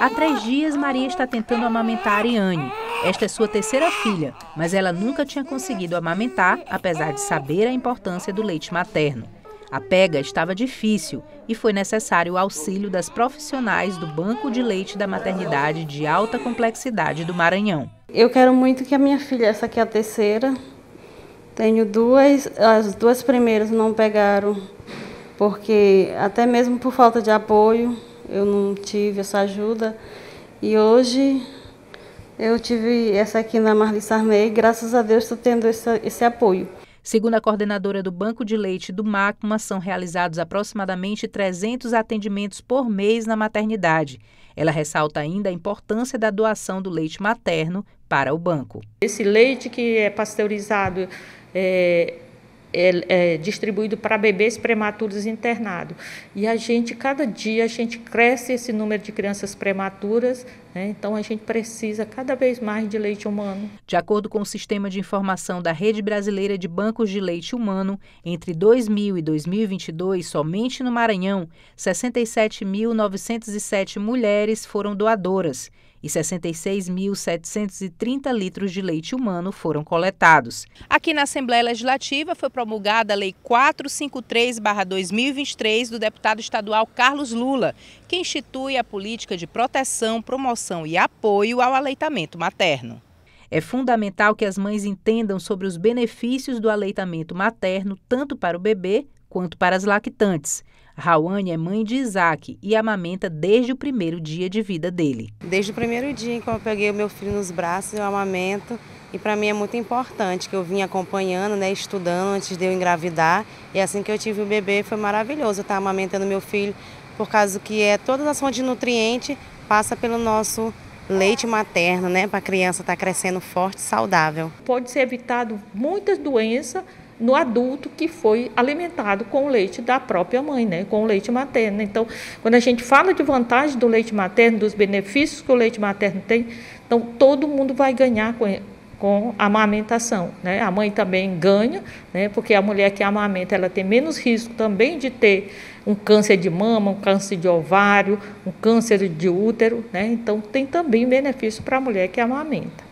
Há três dias, Maria está tentando amamentar Ariane. Esta é sua terceira filha, mas ela nunca tinha conseguido amamentar, apesar de saber a importância do leite materno. A pega estava difícil e foi necessário o auxílio das profissionais do Banco de Leite da Maternidade de Alta Complexidade do Maranhão. Eu quero muito que a minha filha, essa aqui é a terceira, tenho duas, as duas primeiras não pegaram, porque até mesmo por falta de apoio, eu não tive essa ajuda. E hoje eu tive essa aqui na Marli Sarney, e graças a Deus estou tendo esse, esse apoio. Segundo a coordenadora do Banco de Leite do MACMA, são realizados aproximadamente 300 atendimentos por mês na maternidade. Ela ressalta ainda a importância da doação do leite materno para o banco. Esse leite que é pasteurizado é, é, é, distribuído para bebês prematuros internados. E a gente, cada dia, a gente cresce esse número de crianças prematuras, né? então a gente precisa cada vez mais de leite humano. De acordo com o sistema de informação da Rede Brasileira de Bancos de Leite Humano, entre 2000 e 2022, somente no Maranhão, 67.907 mulheres foram doadoras e 66.730 litros de leite humano foram coletados. Aqui na Assembleia Legislativa foi promulgada a Lei 453-2023 do deputado estadual Carlos Lula, que institui a política de proteção, promoção e apoio ao aleitamento materno. É fundamental que as mães entendam sobre os benefícios do aleitamento materno, tanto para o bebê quanto para as lactantes. Rawane é mãe de Isaac e amamenta desde o primeiro dia de vida dele. Desde o primeiro dia em que eu peguei o meu filho nos braços, eu amamento. E para mim é muito importante que eu vim acompanhando, né, estudando antes de eu engravidar. E assim que eu tive o bebê foi maravilhoso estar amamentando meu filho, por causa que é toda a ação de nutriente passa pelo nosso leite materno, né, para a criança estar tá crescendo forte e saudável. Pode ser evitado muitas doenças no adulto que foi alimentado com o leite da própria mãe, né, com o leite materno. Então, quando a gente fala de vantagem do leite materno, dos benefícios que o leite materno tem, então todo mundo vai ganhar com com amamentação. Né? A mãe também ganha, né? porque a mulher que amamenta ela tem menos risco também de ter um câncer de mama, um câncer de ovário, um câncer de útero. Né? Então, tem também benefício para a mulher que amamenta.